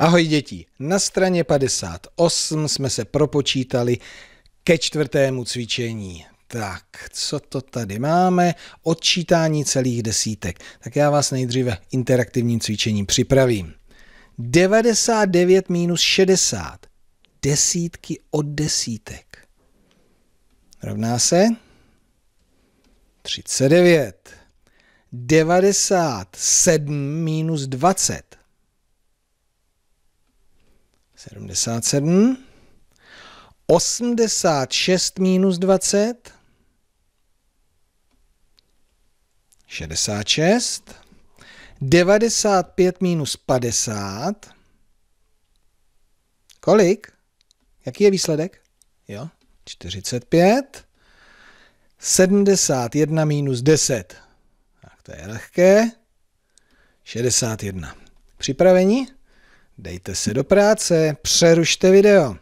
Ahoj děti, na straně 58 jsme se propočítali ke čtvrtému cvičení. Tak, co to tady máme? Odčítání celých desítek. Tak já vás nejdříve interaktivním cvičením připravím. 99 minus 60. Desítky od desítek. Rovná se 39. 97 minus 20 77. 86 minus 20. 66. 95 minus 50. Kolik? Jaký je výsledek? Jo, 45. 71 minus 10. Tak to je lehké. 61. Připraveni? Dejte se do práce, přerušte video.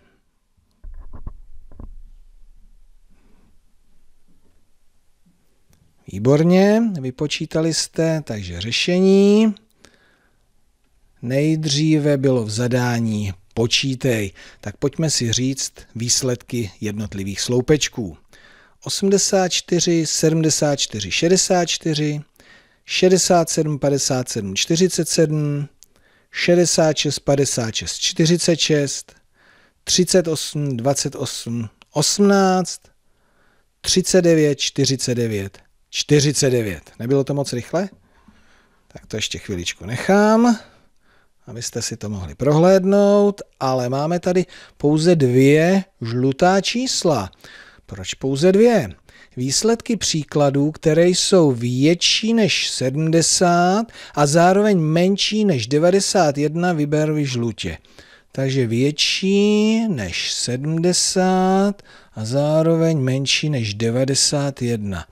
Výborně, vypočítali jste, takže řešení. Nejdříve bylo v zadání počítej. Tak pojďme si říct výsledky jednotlivých sloupečků. 84, 74, 64, 67, 57, 47, 66 56 46 38 28 18 39 49 49. Nebylo to moc rychle? Tak to ještě chviličku nechám, abyste si to mohli prohlédnout, ale máme tady pouze dvě žlutá čísla. Proč pouze dvě? výsledky příkladů, které jsou větší než 70 a zároveň menší než 91, vyber vy žlutě. Takže větší než 70 a zároveň menší než 91.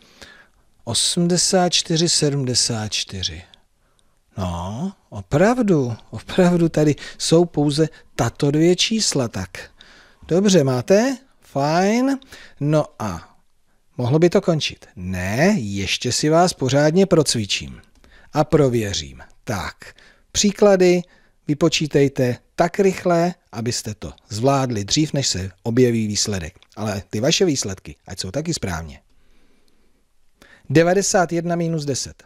84, 74. No, opravdu, opravdu tady jsou pouze tato dvě čísla, tak. Dobře, máte? Fajn. No a Mohlo by to končit. Ne, ještě si vás pořádně procvičím a prověřím. Tak, příklady vypočítejte tak rychle, abyste to zvládli dřív, než se objeví výsledek. Ale ty vaše výsledky, ať jsou taky správně. 91 minus 10.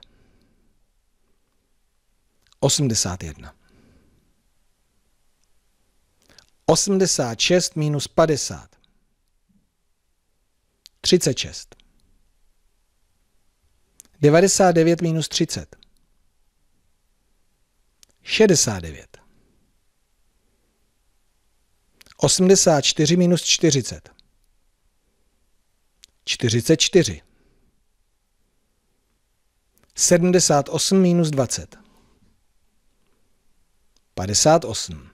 81. 86 minus 50. 36. 99 minus 30. 69. 84 minus 40. 44. 78 minus 20. 58.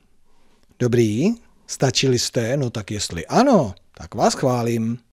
Dobrý, stačili jste? No tak jestli ano, tak vás chválím.